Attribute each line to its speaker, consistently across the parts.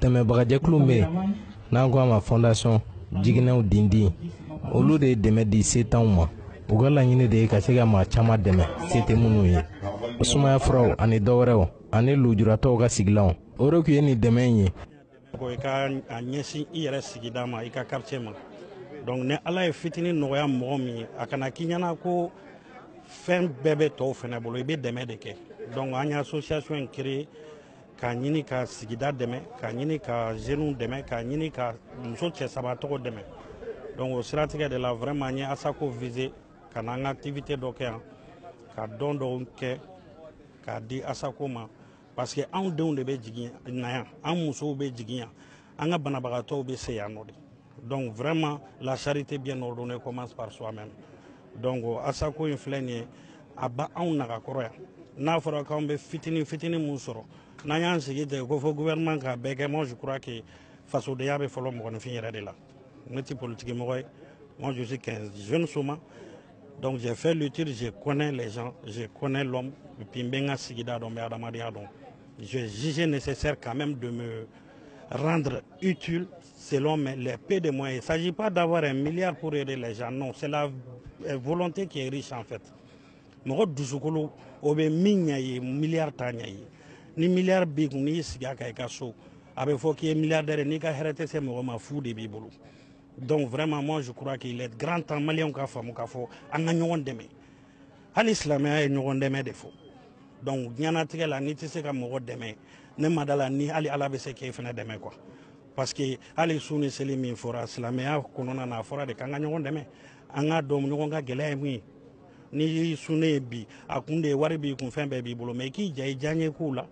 Speaker 1: dɛmɛbagajɛkulu bɛ yen n'an ko a ma fondation jiginɛw dindi olu de ye dɛmɛ di setanw ma u ka laɲini de ye ka se ka maa caaman dɛmɛ se tɛ minnu ye sumaya furaw ani dɔwɛrɛw ani lujuratɔw ka sigilanw o de ye nin dɛmɛ in ye
Speaker 2: i ka a ɲɛsin i yɛrɛ sigida ma i ka quartier ma donc ni ala ye fitini nɔgɔya mɔgɔ min ye a kana k'i ɲana ko fɛn bɛɛ bɛ tɔɔw fɛnɛ bolo i be dɛmɛ de kɛ donc an ye association k'a ɲini ka sigida dɛmɛ k'a ɲini ka zeniw dɛmɛ k'a ɲini ka muso cɛ saba tɔgɔ dɛmɛ donc o siratigɛ de la vraiment n ye asako vise ka na an ka activité dɔ kɛ yan ka don dɔw kɛ k'a di asako ma parce que anw denw de bɛ jigin na yan an musow bɛ jigin yan an ka banabagatɔw bɛ se yan nɔ de donc vraiment la charité bien ordonnée commence par soi même donc asako in filɛ nin ye a ba anw nagakɔrɔ yan n'a fɔra k'anw bɛ fitini fitini mun sɔrɔ n'an y'an sigi ten ko fo gouvernement k'a bɛɛ kɛ moi je crois que fasodenya bɛ fɔlɔ mɔgɔninfin yɛrɛ de la ne tɛ politikimɔgɔ ye moi je suis qu'un jeune soma donc j'ai fait l'utile, je connais les gens je connais l'homme et puis n bɛ n ka sigida dɔn n bɛ adamadenya dɔn j'ai jugé nécessaire quand même de me rendre utile selon les peu de moyens. Il ne s'agit pas d'avoir un milliard pour aider les gens, non, c'est la volonté qui est riche en fait. Mais dusukolo o bɛ min ɲa ye miliyari t'a ni miliyari b'i kun n'i sigi a kan i ka so a bɛ fɔ k'i ye miliyardɛri n'i ka hɛrɛ tɛ se mɔgɔ ma fu de b'i bolo donc vraiment moi je crois qu'il est grand temps maliyɛnw ka faamu k'a fɔ an ka ɲɔgɔn dɛmɛ hali silamɛya ye ɲɔgɔn dɛmɛ de fɔ donc diɲɛnatigɛ la n'i tɛ se ka mɔgɔ dɛmɛ ne ma da la ni hali ala bɛ se k'e fana dɛmɛ quoi parce que hali su ni seli min fɔra silamɛya kɔnɔna na a fɔra de k'an ka ɲɔgɔn dɛmɛ an ka dɔn ɲɔgɔn ka gɛlɛya ye mun ye ni sune ye bi a kun de ye wari b'i kun fɛn bɛɛ b'i bolo mɛ i k'i ja i diyaɲɛ k'u la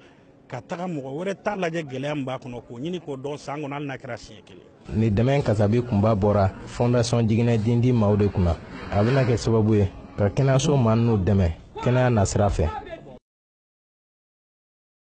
Speaker 2: ka taga mɔgɔ wɛrɛ t'a lajɛ gɛlɛya min b'a kɔnɔ k'o ɲini k'o dɔn san kɔnɔ hali n'a kɛra siɲɛ
Speaker 1: kelen nin dɛmɛ kasabi kunba bɔra fondation jiginɛ dindi maw de kunna a bena kɛ sababu ye ka kɛnɛyaso ma n'u dɛmɛ kɛnɛya nasira fɛ